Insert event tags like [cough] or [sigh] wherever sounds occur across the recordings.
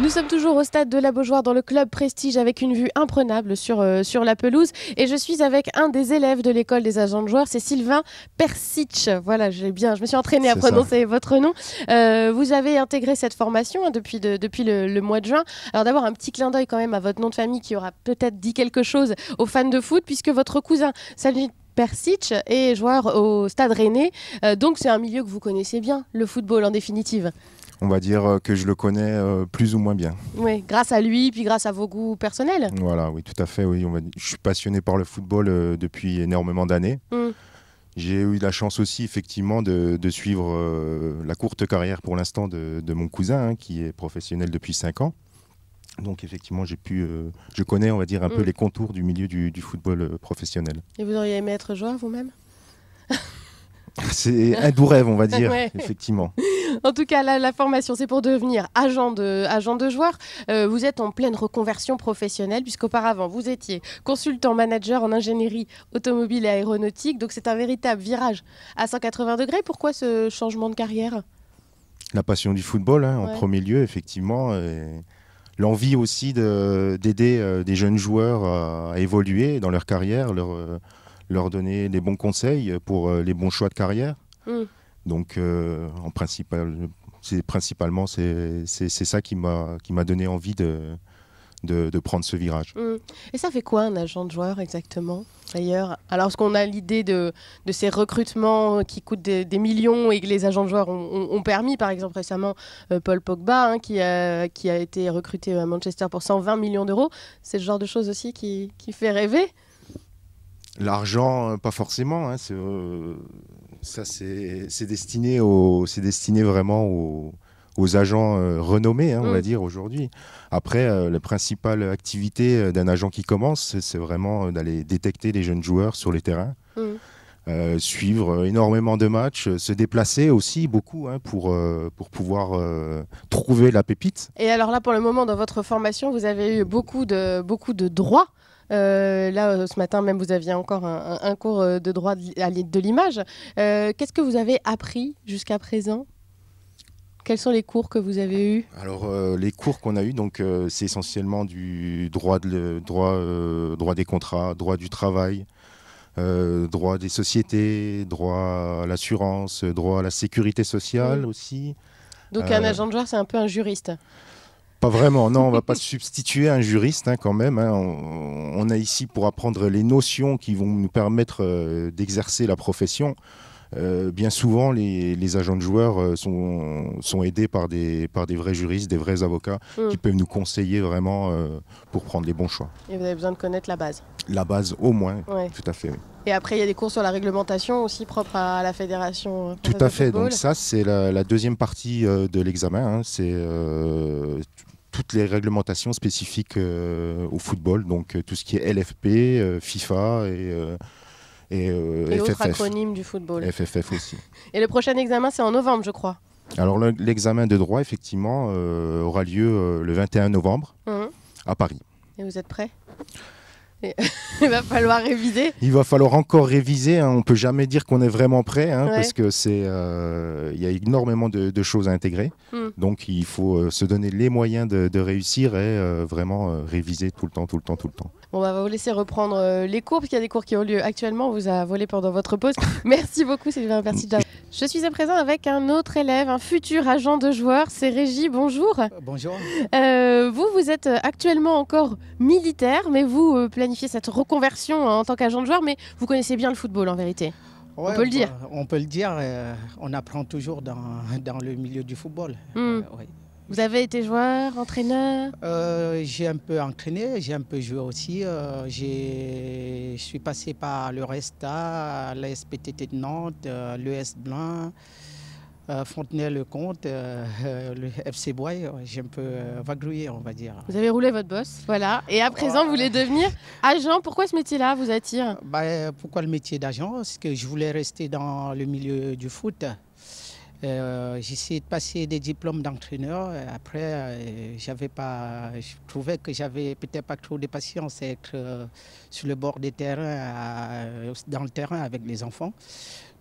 Nous sommes toujours au stade de la Beaujoire dans le club Prestige avec une vue imprenable sur, euh, sur la pelouse et je suis avec un des élèves de l'école des agents de joueurs, c'est Sylvain Persic. Voilà, j'ai bien, je me suis entraîné à prononcer votre nom. Euh, vous avez intégré cette formation hein, depuis, depuis le, mois de juin. Alors d'abord un petit clin d'œil quand même à votre nom de famille qui aura peut-être dit quelque chose aux fans de foot puisque votre cousin Salut Persic est joueur au Stade Rennais. Euh, donc c'est un milieu que vous connaissez bien, le football en définitive on va dire euh, que je le connais euh, plus ou moins bien. Oui, grâce à lui, puis grâce à vos goûts personnels. Voilà, oui, tout à fait. Oui, on va... Je suis passionné par le football euh, depuis énormément d'années. Mm. J'ai eu la chance aussi, effectivement, de, suivre la courte carrière pour l'instant de, mon cousin, hein, qui est professionnel depuis 5 ans. Donc effectivement, j'ai pu, je connais, on va dire, un peu mm. les contours du milieu du, football professionnel. Et vous auriez aimé être joueur vous-même [laughs] C'est un doux rêve, on va [laughs] dire, effectivement en tout cas, la, formation, c'est pour devenir agent de, agent joueur. Euh, vous êtes en pleine reconversion professionnelle, puisqu'auparavant, vous étiez consultant manager en ingénierie automobile et aéronautique. Donc, c'est un véritable virage à 180 degrés. Pourquoi ce changement de carrière La passion du football, hein, en premier lieu, effectivement. Et l'envie aussi d'aider euh, des jeunes joueurs à, évoluer dans leur carrière, leur, euh, donner des bons conseils pour les bons choix de carrière. Mm. Donc, euh, en principal, c'est principalement c'est ça qui m'a qui m'a donné envie de, de, prendre ce virage. Mm. Et ça fait quoi un agent de joueur exactement d'ailleurs Alors qu'on a l'idée de, de, ces recrutements qui coûtent des, millions et que les agents de joueurs ont, permis, par exemple récemment euh, Paul Pogba hein, qui, a, qui a été recruté à Manchester pour 120 millions d'euros, c'est le genre de choses aussi qui, qui fait rêver L'argent, euh, pas forcément. Hein, ça, c'est destiné, au, destiné vraiment aux, agents euh, renommés, hein, on va mm. dire, aujourd'hui. Après, euh, la principale activité euh, d'un agent qui commence, c'est vraiment d'aller détecter les jeunes joueurs sur les terrains. Mm. suivre énormément de matchs, se déplacer aussi beaucoup hein, pour, pour pouvoir trouver la pépite. Et alors là, pour le moment, dans votre formation, vous avez eu beaucoup de, beaucoup de droits euh, là, euh, ce matin même, vous aviez encore un, cours euh, de droit de l'image. Qu'est-ce que vous avez appris jusqu'à présent quels sont les cours que vous avez eus Alors les cours qu'on a eus, donc c'est essentiellement du droit, droit, droit des contrats, droit du travail, droit des sociétés, droit à l'assurance, droit à la sécurité sociale aussi. Donc un agent de genre, c'est un peu un juriste. Pas vraiment, non, on va pas [laughs] substituer un juriste hein, quand même. Hein. On, on, a ici pour apprendre les notions qui vont nous permettre euh, d'exercer la profession. Euh, bien souvent, les, agents de joueurs euh, sont, aidés par des, vrais juristes, des vrais avocats mm. qui peuvent nous conseiller vraiment pour prendre les bons choix. Et vous avez besoin de connaître la base La base, au moins, tout à fait. Et après, il y a des cours sur la réglementation aussi propre à, la fédération. Tout à fait. Donc ça, c'est la, deuxième partie euh, de l'examen. Hein. C'est euh, toutes les réglementations spécifiques euh, au football. Donc tout ce qui est LFP, FIFA et et, et FFF. acronymes du football. FFF aussi. [laughs] Et le prochain examen, c'est en novembre, je crois. Alors l'examen de droit, effectivement, aura lieu le 21 novembre mmh. à Paris. Et vous êtes prêt [laughs] il va falloir réviser. Il va falloir encore réviser. On hein. On peut jamais dire qu'on est vraiment prêt hein, parce que c'est euh, il y a énormément de, choses à intégrer. Hmm. Donc il faut euh, se donner les moyens de, réussir et euh, vraiment réviser tout le temps, tout le temps, tout le temps. Bah, on va vous laisser reprendre les cours parce qu'il y a des cours qui ont lieu actuellement. On vous a volé pendant votre pause. [laughs] Merci beaucoup Sylvain Persic je suis à présent avec un autre élève, un futur agent de joueur, c'est Régie, bonjour. Euh, bonjour. Euh, vous, vous êtes euh, actuellement encore militaire, mais vous planifiez cette reconversion hein, en tant qu'agent de joueur, mais vous connaissez bien le football en vérité. on peut le bah, dire. On peut le dire, on apprend toujours dans, dans le milieu du football. Hmm. Vous avez été joueur, entraîneur euh, J'ai un peu entraîné, j'ai un peu joué aussi. Euh, je suis passé par le Resta, la SPTT de Nantes, euh, l'ES Blanc, euh, Fontenay-le-Comte, [laughs] le FC Boy. J'ai un peu vagrouillé, on va dire. Vous avez roulé votre boss, voilà. Et à présent, vous voulez devenir [laughs] agent. Pourquoi ce métier-là vous attire bah, Pourquoi le métier d'agent Parce que je voulais rester dans le milieu du foot. Euh, J'essayais de passer des diplômes d'entraîneur. Euh, après, euh, pas, je trouvais que j'avais peut-être pas trop de patience à être euh, sur le bord des terrains, dans le terrain avec les enfants.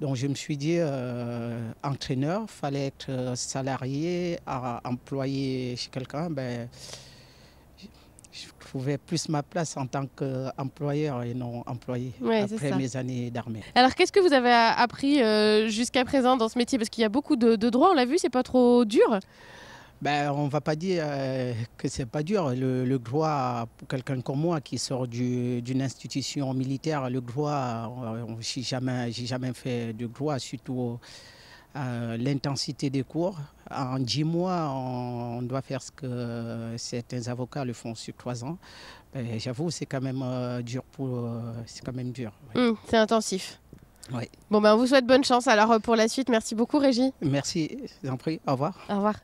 Donc, je me suis dit, entraîneur, fallait être salarié, employé chez quelqu'un. Ben, je trouvais plus ma place en tant qu'employeur et non employé après mes années d'armée. Alors qu'est-ce que vous avez appris euh, jusqu'à présent dans ce métier Parce qu'il y a beaucoup de, droits, on l'a vu, c'est pas trop dur. Ben, on va pas dire euh, que c'est pas dur. Le, droit, pour quelqu'un comme moi qui sort d'une institution militaire, le droit, je n'ai jamais, jamais fait de droit, surtout euh, l'intensité des cours. En 10 mois, on, doit faire ce que certains avocats le font sur 3 ans. Ben, j'avoue, c'est quand même euh, dur. pour euh, c'est quand même dur. Hum, c'est intensif. Bon, ben, on vous souhaite bonne chance alors pour la suite. Merci beaucoup, Régie. Merci, je vous en prie. Au revoir. Au revoir.